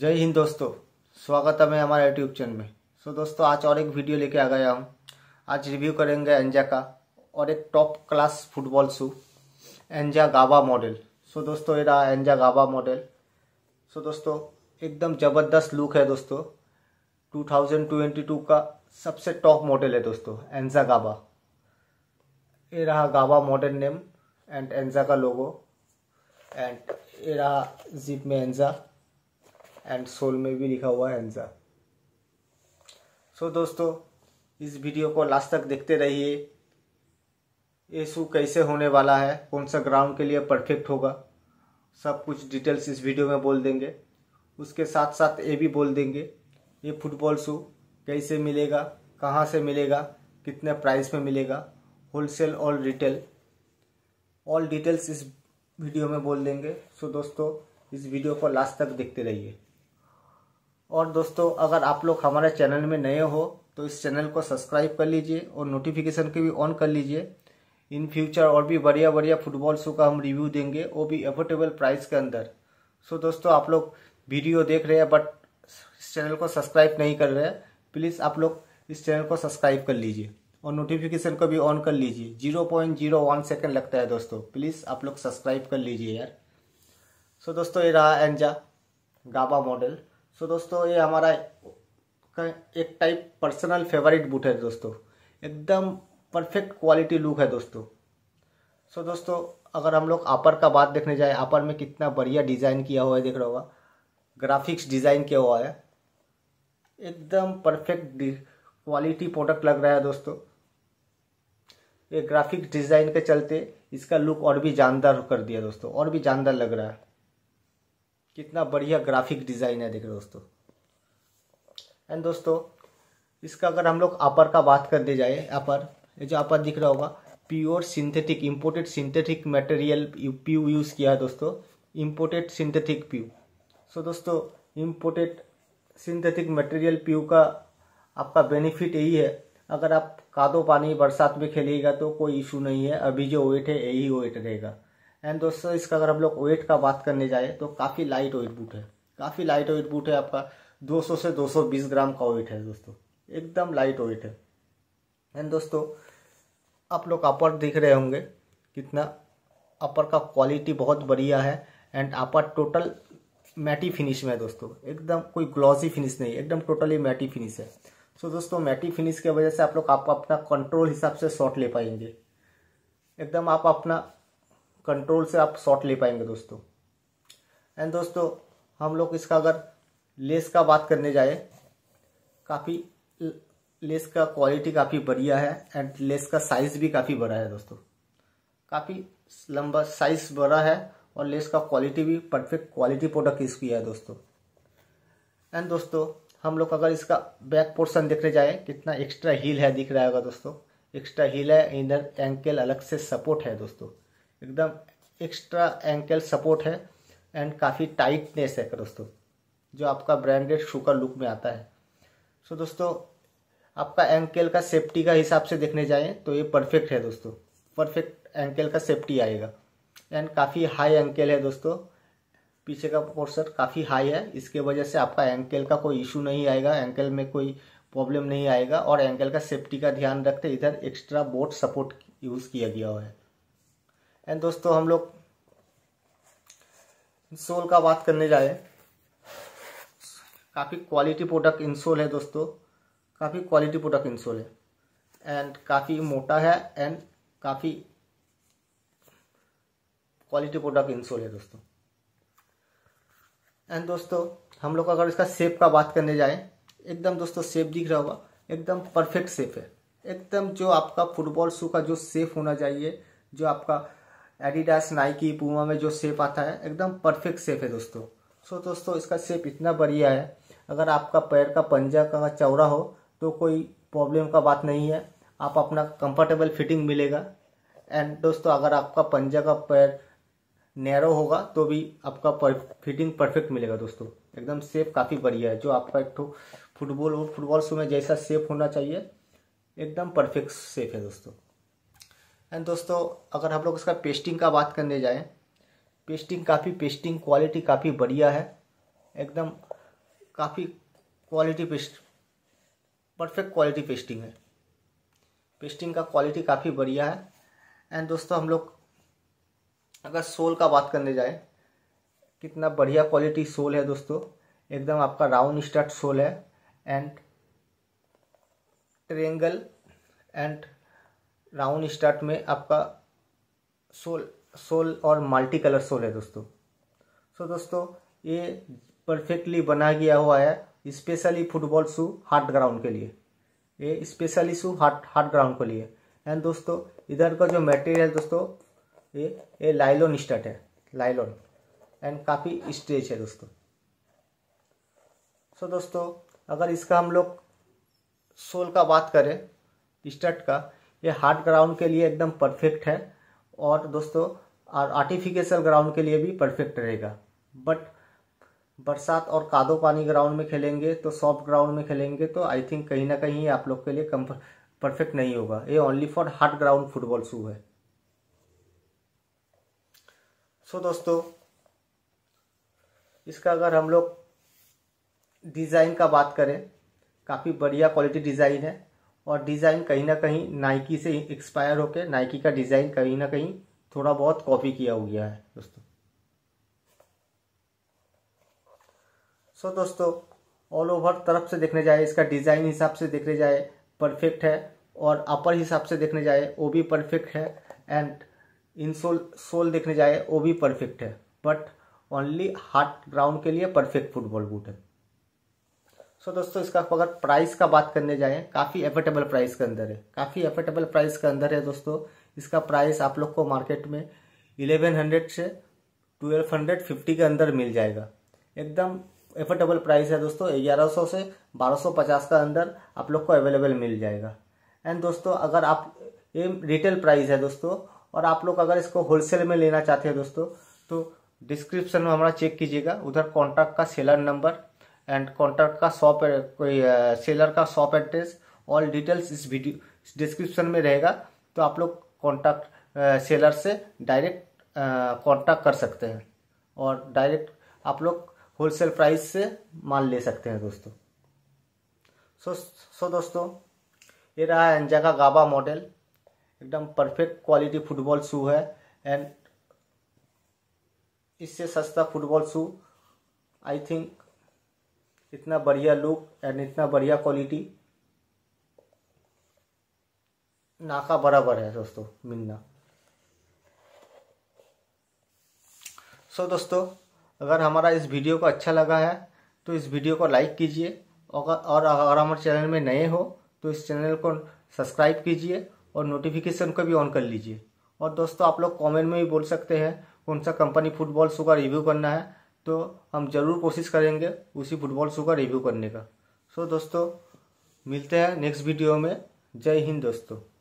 जय हिंद दोस्तों स्वागत है मैं हमारे यूट्यूब चैनल में सो so, दोस्तों आज और एक वीडियो लेके आ गया हूँ आज रिव्यू करेंगे एंजा का और एक टॉप क्लास फुटबॉल शू एंजा गाबा मॉडल सो so, दोस्तों ये रहा एंजा गाबा मॉडल सो so, दोस्तों एकदम ज़बरदस्त लुक है दोस्तों 2022 का सबसे टॉप मॉडल है दोस्तों एंजा गाबा ये रहा Gaba model name and Anza का लोगो एंड ये रहा जिप में एंजा एंड सोल में भी लिखा हुआ है आंसर सो so, दोस्तों इस वीडियो को लास्ट तक देखते रहिए ये शू कैसे होने वाला है कौन सा ग्राउंड के लिए परफेक्ट होगा सब कुछ डिटेल्स इस वीडियो में बोल देंगे उसके साथ साथ ये भी बोल देंगे ये फुटबॉल शू कैसे मिलेगा कहाँ से मिलेगा कितने प्राइस में मिलेगा होलसेल और रिटेल ऑल डिटेल्स इस वीडियो में बोल देंगे सो दोस्तों इस वीडियो को लास्ट तक देखते रहिए और दोस्तों अगर आप लोग हमारे चैनल में नए हो तो इस चैनल को सब्सक्राइब कर लीजिए और नोटिफिकेशन को भी ऑन कर लीजिए इन फ्यूचर और भी बढ़िया बढ़िया फुटबॉल शो का हम रिव्यू देंगे वो भी एफोर्डेबल प्राइस के अंदर सो दोस्तों आप लोग वीडियो देख रहे हैं बट इस चैनल को सब्सक्राइब नहीं कर रहे हैं प्लीज़ आप लोग इस चैनल को सब्सक्राइब कर लीजिए और नोटिफिकेशन को भी ऑन कर लीजिए zero point zero one second लगता है दोस्तों प्लीज़ आप लोग सब्सक्राइब कर लीजिए यार सो so, दोस्तों ये रहा एंजा गाबा मॉडल सो दोस्तों ये हमारा एक टाइप पर्सनल फेवरेट बूट है दोस्तों एकदम परफेक्ट क्वालिटी लुक है दोस्तों सो दोस्तों अगर हम लोग आपर का बात देखने जाए आपर में कितना बढ़िया डिज़ाइन किया हुआ है देख रहा होगा ग्राफिक्स डिज़ाइन किया हुआ है एकदम परफेक्ट क्वालिटी प्रोडक्ट लग रहा है दोस्तों ये ग्राफिक डिज़ाइन के चलते इसका लुक और भी जानदार कर दिया दोस्तों और भी जानदार लग रहा है कितना बढ़िया ग्राफिक डिज़ाइन है देख रहे दोस्तों एंड दोस्तों इसका अगर हम लोग अपर का बात कर दे जाए अपर ये जो अपर दिख रहा होगा pure synthetic imported synthetic material प्यू यूज़ किया है दोस्तों इम्पोर्टेड सिंथेटिक प्यू सो दोस्तों इम्पोर्टेड सिंथेटिक मटेरियल प्यू का आपका बेनिफिट यही है अगर आप कादो पानी बरसात में खेलिएगा तो कोई इशू नहीं है अभी जो वेट है यही वेट रहेगा एंड दोस्तों इसका अगर हम लोग वेट का बात करने जाए तो काफ़ी लाइट वेट बूट है काफ़ी लाइट वेट बूट है आपका 200 से 220 ग्राम का वेट है दोस्तों एकदम लाइट वेट है एंड दोस्तों आप लोग अपर देख रहे होंगे कितना अपर का क्वालिटी बहुत बढ़िया है and upper total matte finish में है दोस्तों एकदम कोई ग्लॉसी फिनिश नहीं एकदम टोटली मैटी फिनिश है सो so, दोस्तों मैटी फिनिश की वजह से आप लोग आप अपना कंट्रोल हिसाब से शॉट ले पाएंगे एकदम आप अपना कंट्रोल से आप शॉट ले पाएंगे दोस्तों एंड दोस्तों हम लोग इसका अगर लेस का बात करने जाए काफ़ी लेस का क्वालिटी काफ़ी बढ़िया है एंड लेस का साइज़ भी काफ़ी बड़ा है दोस्तों काफ़ी लंबा साइज़ बड़ा है और लेस का क्वालिटी भी परफेक्ट क्वालिटी प्रोडक्ट इसकी है दोस्तों एंड दोस्तों हम लोग अगर इसका बैक पोर्शन देखने जाए कितना एक्स्ट्रा हील है दिख रहा होगा दोस्तों एक्स्ट्रा हील है इनर एंकल अलग से सपोर्ट है दोस्तों एकदम एक्स्ट्रा एंकल सपोर्ट है एंड काफ़ी टाइटनेस है दोस्तों जो आपका ब्रांडेड शू का लुक में आता है सो so, दोस्तों आपका एंकल का सेफ्टी का हिसाब से देखने जाएं तो ये परफेक्ट है दोस्तों परफेक्ट एंकल का सेफ्टी आएगा एंड काफ़ी हाई एंकल है दोस्तों पीछे का पोर्सर काफ़ी हाई है इसके वजह से आपका एंकल का कोई इशू नहीं आएगा एंकल में कोई प्रॉब्लम नहीं आएगा और एंकल का सेफ्टी का ध्यान रखते इधर एक्स्ट्रा बोट सपोर्ट यूज़ किया गया हुआ है एंड दोस्तों हम लोग इंसोल का बात करने जाए काफ़ी क्वालिटी प्रोडक्ट इंसोल है दोस्तों काफ़ी क्वालिटी प्रोडक्ट इंसोल है एंड काफ़ी मोटा है एंड काफ़ी क्वालिटी प्रोडक्ट इंसोल है दोस्तों एंड दोस्तों हम लोग अगर इसका सेप का बात करने जाए एकदम दोस्तों सेप दिख रहा होगा एकदम परफेक्ट सेप है एकदम जो आपका फुटबॉल शू का जो सेफ होना चाहिए जो आपका एडिडास नाइकी पूमा में जो सेप आता है एकदम परफेक्ट सेप है दोस्तों सो दोस्तों इसका सेप इतना बढ़िया है अगर आपका पैर का पंजा का चौड़ा हो तो कोई प्रॉब्लम का बात नहीं है आप अपना कंफर्टेबल फिटिंग मिलेगा एंड दोस्तों अगर आपका पंजा का पैर नैरो होगा तो भी आपका पर, फिटिंग परफेक्ट मिलेगा दोस्तों एकदम सेप काफ़ी बढ़िया है जो आपका एक फुटबॉल और फुटबॉल शू में जैसा सेप होना चाहिए एकदम परफेक्ट सेप है दोस्तों एंड दोस्तों अगर हम लोग इसका पेस्टिंग का बात करने जाएँ पेस्टिंग काफ़ी पेस्टिंग क्वालिटी काफ़ी बढ़िया है एकदम काफ़ी quality paste perfect quality pasting है पेस्टिंग का क्वालिटी काफ़ी बढ़िया है एंड दोस्तों हम लोग अगर सोल का बात करने जाए कितना बढ़िया क्वालिटी सोल है दोस्तों एकदम आपका राउंड स्टार्ट सोल है and triangle and round start में आपका सोल सोल और मल्टी कलर सोल है दोस्तों सो so, दोस्तों ये परफेक्टली बना गया हुआ है specially football shoe hard ground के लिए ये specially shoe hard hard ground के लिए एंड दोस्तों इधर का जो मटेरियल दोस्तों ये ये लाइलॉन स्टार्ट है लाइलॉन एंड काफ़ी स्ट्रेच है दोस्तों सो so, दोस्तों अगर इसका हम लोग सोल का बात करें स्टार्ट का ये हार्ड ग्राउंड के लिए एकदम परफेक्ट है और दोस्तों और आर्टिफिशियल ग्राउंड के लिए भी परफेक्ट रहेगा बट बरसात और कादो पानी ग्राउंड में खेलेंगे तो सॉफ्ट ग्राउंड में खेलेंगे तो आई थिंक कहीं ना कहीं आप लोग के लिए कम परफेक्ट नहीं होगा ये only for hard ground football shoe है सो so, दोस्तों इसका अगर हम लोग डिज़ाइन का बात करें काफ़ी बढ़िया क्वालिटी डिज़ाइन है और डिज़ाइन कहीं ना कहीं नाइकी से एक्सपायर होकर नाइकी का डिज़ाइन कहीं ना कहीं थोड़ा बहुत कॉपी किया हो गया है दोस्तों सो so, दोस्तों ऑल ओवर तरफ से देखने जाए इसका डिज़ाइन हिसाब से देखने जाए परफेक्ट है और अपर हिसाब से देखने जाए वो भी परफेक्ट है एंड इनसोल सोल देखने जाए वो भी परफेक्ट है बट ओनली हार्ट ग्राउंड के लिए परफेक्ट फुटबॉल बूट है सो so, दोस्तों इसका अगर प्राइस का बात करने जाए काफ़ी एफर्टेबल प्राइस के अंदर है काफ़ी एफर्टेबल प्राइस के अंदर है दोस्तों इसका प्राइस आप लोग को मार्केट में 1100 से 1250 के अंदर मिल जाएगा एकदम एफर्टेबल प्राइस है दोस्तों 1100 से 1250 का अंदर आप लोग को अवेलेबल मिल जाएगा एंड दोस्तों अगर आप ये रिटेल प्राइस है दोस्तों और आप लोग अगर इसको होलसेल में लेना चाहते हैं दोस्तों तो डिस्क्रिप्शन में हमारा चेक कीजिएगा उधर कॉन्टैक्ट का सेलर नंबर एंड कॉन्ट्रैक्ट का शॉप कोई सेलर का शॉप एड्रेस ऑल डिटेल्स इस वीडियो डिस्क्रिप्शन में रहेगा तो आप लोग कॉन्टैक्ट सेलर से डायरेक्ट कॉन्टैक्ट कर सकते हैं और डायरेक्ट आप लोग होलसेल प्राइस से माल ले सकते हैं दोस्तों सो सो दोस्तों ये रहा एंजा का गाबा मॉडल एकदम परफेक्ट क्वालिटी फुटबॉल शू है एंड इससे सस्ता फुटबॉल शू आई थिंक इतना बढ़िया लुक एंड इतना बढ़िया क्वालिटी नाका बराबर है दोस्तों मिलना सो so, दोस्तों अगर हमारा इस वीडियो को अच्छा लगा है तो इस वीडियो को लाइक कीजिए और अगर हमारे चैनल में नए हो तो इस चैनल को सब्सक्राइब कीजिए और नोटिफिकेशन को भी ऑन कर लीजिए और दोस्तों आप लोग कमेंट में भी बोल सकते हैं कौन सा कंपनी फुटबॉल शू का रिव्यू करना है तो हम ज़रूर कोशिश करेंगे उसी फुटबॉल शो का रिव्यू करने का सो दोस्तों मिलते हैं नेक्स्ट वीडियो में जय हिंद दोस्तों